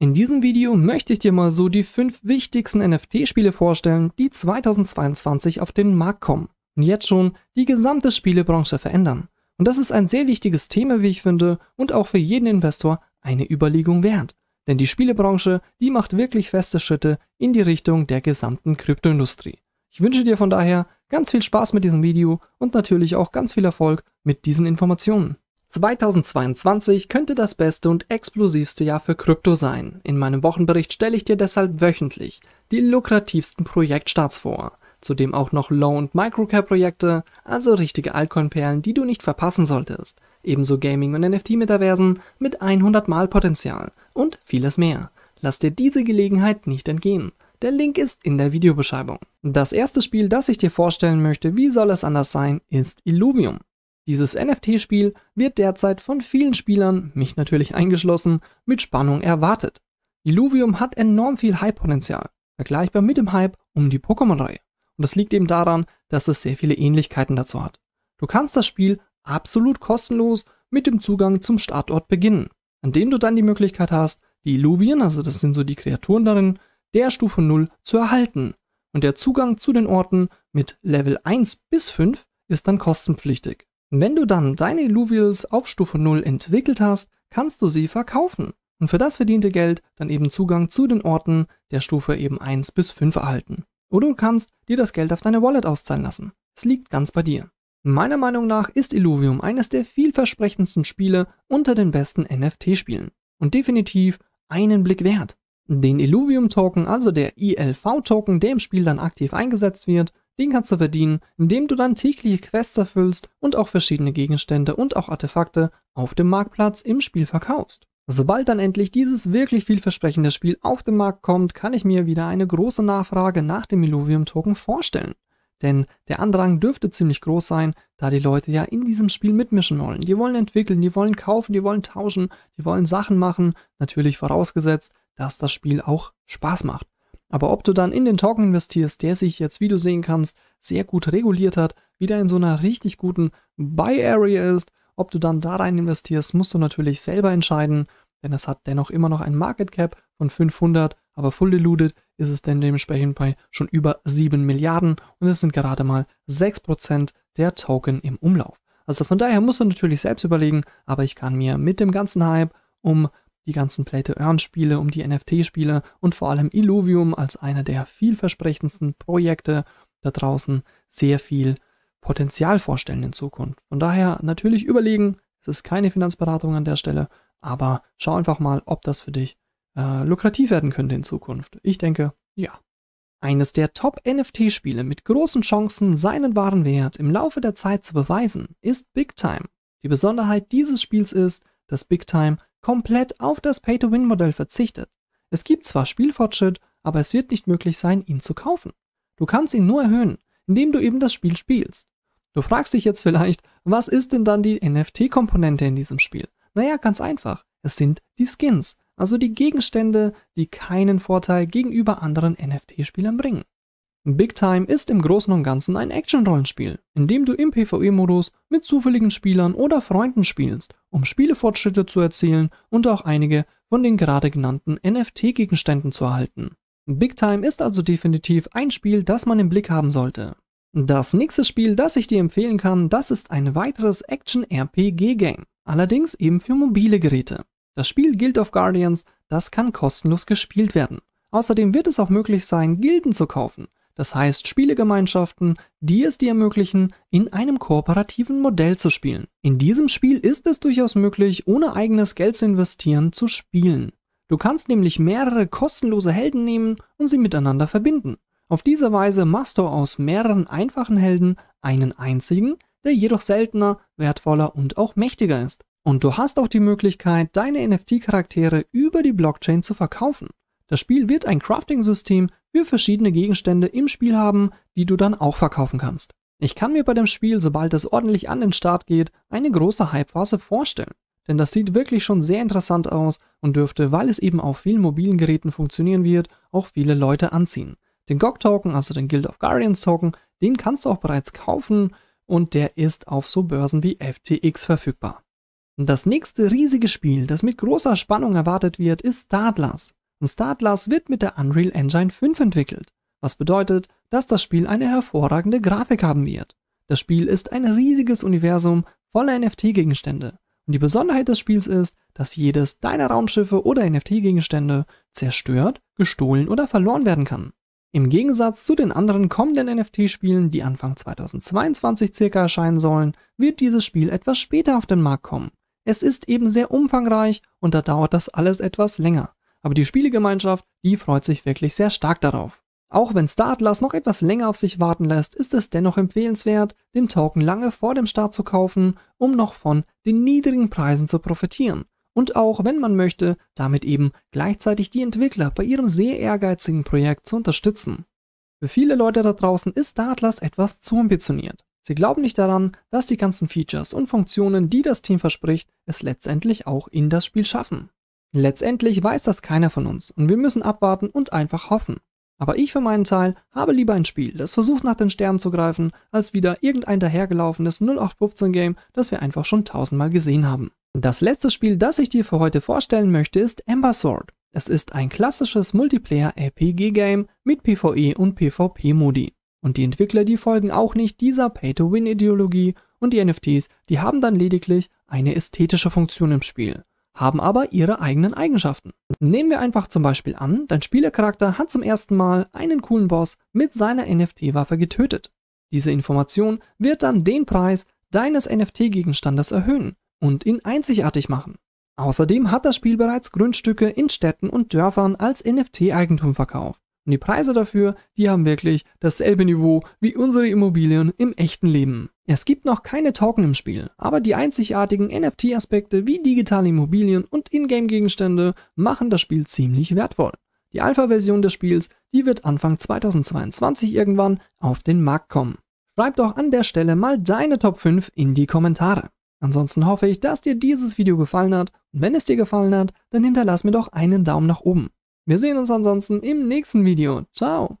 In diesem Video möchte ich dir mal so die 5 wichtigsten NFT-Spiele vorstellen, die 2022 auf den Markt kommen und jetzt schon die gesamte Spielebranche verändern. Und das ist ein sehr wichtiges Thema, wie ich finde, und auch für jeden Investor eine Überlegung wert. Denn die Spielebranche, die macht wirklich feste Schritte in die Richtung der gesamten Kryptoindustrie. Ich wünsche dir von daher ganz viel Spaß mit diesem Video und natürlich auch ganz viel Erfolg mit diesen Informationen. 2022 könnte das beste und explosivste Jahr für Krypto sein. In meinem Wochenbericht stelle ich dir deshalb wöchentlich die lukrativsten Projektstarts vor. Zudem auch noch Low- und Microcap-Projekte, also richtige Altcoin-Perlen, die du nicht verpassen solltest. Ebenso Gaming- und NFT-Metaversen mit 100 Mal Potenzial und vieles mehr. Lass dir diese Gelegenheit nicht entgehen. Der Link ist in der Videobeschreibung. Das erste Spiel, das ich dir vorstellen möchte, wie soll es anders sein, ist Illuvium. Dieses NFT-Spiel wird derzeit von vielen Spielern, mich natürlich eingeschlossen, mit Spannung erwartet. Illuvium hat enorm viel Hype-Potenzial, vergleichbar mit dem Hype um die Pokémon-Reihe. Und das liegt eben daran, dass es sehr viele Ähnlichkeiten dazu hat. Du kannst das Spiel absolut kostenlos mit dem Zugang zum Startort beginnen, an dem du dann die Möglichkeit hast, die Illuvien, also das sind so die Kreaturen darin, der Stufe 0 zu erhalten. Und der Zugang zu den Orten mit Level 1 bis 5 ist dann kostenpflichtig. Wenn du dann deine Illuvials auf Stufe 0 entwickelt hast, kannst du sie verkaufen und für das verdiente Geld dann eben Zugang zu den Orten der Stufe eben 1 bis 5 erhalten. Oder du kannst dir das Geld auf deine Wallet auszahlen lassen. Es liegt ganz bei dir. Meiner Meinung nach ist Illuvium eines der vielversprechendsten Spiele unter den besten NFT-Spielen und definitiv einen Blick wert. Den Illuvium-Token, also der ILV-Token, der im Spiel dann aktiv eingesetzt wird, den kannst du verdienen, indem du dann tägliche Quests erfüllst und auch verschiedene Gegenstände und auch Artefakte auf dem Marktplatz im Spiel verkaufst. Sobald dann endlich dieses wirklich vielversprechende Spiel auf den Markt kommt, kann ich mir wieder eine große Nachfrage nach dem Illuvium Token vorstellen. Denn der Andrang dürfte ziemlich groß sein, da die Leute ja in diesem Spiel mitmischen wollen. Die wollen entwickeln, die wollen kaufen, die wollen tauschen, die wollen Sachen machen, natürlich vorausgesetzt, dass das Spiel auch Spaß macht. Aber ob du dann in den Token investierst, der sich jetzt, wie du sehen kannst, sehr gut reguliert hat, wieder in so einer richtig guten Buy Area ist, ob du dann da rein investierst, musst du natürlich selber entscheiden, denn es hat dennoch immer noch ein Market Cap von 500, aber full diluted ist es denn dementsprechend bei schon über 7 Milliarden und es sind gerade mal 6% der Token im Umlauf. Also von daher musst du natürlich selbst überlegen, aber ich kann mir mit dem ganzen Hype um die ganzen Play-to-Earn-Spiele, um die NFT-Spiele und vor allem Illuvium als einer der vielversprechendsten Projekte da draußen sehr viel Potenzial vorstellen in Zukunft. Von daher natürlich überlegen, es ist keine Finanzberatung an der Stelle, aber schau einfach mal, ob das für dich äh, lukrativ werden könnte in Zukunft. Ich denke, ja. Eines der Top-NFT-Spiele mit großen Chancen, seinen wahren Wert im Laufe der Zeit zu beweisen, ist Big Time. Die Besonderheit dieses Spiels ist, dass Big Time komplett auf das Pay-to-Win-Modell verzichtet. Es gibt zwar Spielfortschritt, aber es wird nicht möglich sein, ihn zu kaufen. Du kannst ihn nur erhöhen, indem du eben das Spiel spielst. Du fragst dich jetzt vielleicht, was ist denn dann die NFT-Komponente in diesem Spiel? Naja, ganz einfach. Es sind die Skins, also die Gegenstände, die keinen Vorteil gegenüber anderen NFT-Spielern bringen. Big Time ist im Großen und Ganzen ein Action-Rollenspiel, in dem du im PvE-Modus mit zufälligen Spielern oder Freunden spielst, um Spielefortschritte zu erzielen und auch einige von den gerade genannten NFT-Gegenständen zu erhalten. Big Time ist also definitiv ein Spiel, das man im Blick haben sollte. Das nächste Spiel, das ich dir empfehlen kann, das ist ein weiteres Action-RPG-Game, allerdings eben für mobile Geräte. Das Spiel Guild of Guardians, das kann kostenlos gespielt werden. Außerdem wird es auch möglich sein, Gilden zu kaufen, das heißt Spielegemeinschaften, die es dir ermöglichen, in einem kooperativen Modell zu spielen. In diesem Spiel ist es durchaus möglich, ohne eigenes Geld zu investieren, zu spielen. Du kannst nämlich mehrere kostenlose Helden nehmen und sie miteinander verbinden. Auf diese Weise machst du aus mehreren einfachen Helden einen einzigen, der jedoch seltener, wertvoller und auch mächtiger ist. Und du hast auch die Möglichkeit, deine NFT-Charaktere über die Blockchain zu verkaufen. Das Spiel wird ein Crafting-System für verschiedene Gegenstände im Spiel haben, die du dann auch verkaufen kannst. Ich kann mir bei dem Spiel, sobald es ordentlich an den Start geht, eine große Hypephase vorstellen. Denn das sieht wirklich schon sehr interessant aus und dürfte, weil es eben auf vielen mobilen Geräten funktionieren wird, auch viele Leute anziehen. Den GOG-Token, also den Guild of Guardians-Token, den kannst du auch bereits kaufen und der ist auf so Börsen wie FTX verfügbar. Das nächste riesige Spiel, das mit großer Spannung erwartet wird, ist Startlers und Startlass wird mit der Unreal Engine 5 entwickelt, was bedeutet, dass das Spiel eine hervorragende Grafik haben wird. Das Spiel ist ein riesiges Universum voller NFT-Gegenstände. Und die Besonderheit des Spiels ist, dass jedes deiner Raumschiffe oder NFT-Gegenstände zerstört, gestohlen oder verloren werden kann. Im Gegensatz zu den anderen kommenden NFT-Spielen, die Anfang 2022 circa erscheinen sollen, wird dieses Spiel etwas später auf den Markt kommen. Es ist eben sehr umfangreich und da dauert das alles etwas länger aber die Spielegemeinschaft, die freut sich wirklich sehr stark darauf. Auch wenn Star Atlas noch etwas länger auf sich warten lässt, ist es dennoch empfehlenswert, den Token lange vor dem Start zu kaufen, um noch von den niedrigen Preisen zu profitieren. Und auch, wenn man möchte, damit eben gleichzeitig die Entwickler bei ihrem sehr ehrgeizigen Projekt zu unterstützen. Für viele Leute da draußen ist Star Atlas etwas zu ambitioniert. Sie glauben nicht daran, dass die ganzen Features und Funktionen, die das Team verspricht, es letztendlich auch in das Spiel schaffen. Letztendlich weiß das keiner von uns und wir müssen abwarten und einfach hoffen. Aber ich für meinen Teil habe lieber ein Spiel, das versucht nach den Sternen zu greifen, als wieder irgendein dahergelaufenes 0815-Game, das wir einfach schon tausendmal gesehen haben. Das letzte Spiel, das ich dir für heute vorstellen möchte, ist Ember Sword. Es ist ein klassisches Multiplayer-RPG-Game mit PvE und PvP-Modi. Und die Entwickler, die folgen auch nicht dieser Pay-to-Win-Ideologie und die NFTs, die haben dann lediglich eine ästhetische Funktion im Spiel haben aber ihre eigenen Eigenschaften. Nehmen wir einfach zum Beispiel an, dein Spielercharakter hat zum ersten Mal einen coolen Boss mit seiner NFT-Waffe getötet. Diese Information wird dann den Preis deines NFT-Gegenstandes erhöhen und ihn einzigartig machen. Außerdem hat das Spiel bereits Grundstücke in Städten und Dörfern als NFT-Eigentum verkauft. Und die Preise dafür, die haben wirklich dasselbe Niveau wie unsere Immobilien im echten Leben. Es gibt noch keine Token im Spiel, aber die einzigartigen NFT-Aspekte wie digitale Immobilien und Ingame-Gegenstände machen das Spiel ziemlich wertvoll. Die Alpha-Version des Spiels, die wird Anfang 2022 irgendwann auf den Markt kommen. Schreib doch an der Stelle mal deine Top 5 in die Kommentare. Ansonsten hoffe ich, dass dir dieses Video gefallen hat und wenn es dir gefallen hat, dann hinterlass mir doch einen Daumen nach oben. Wir sehen uns ansonsten im nächsten Video. Ciao!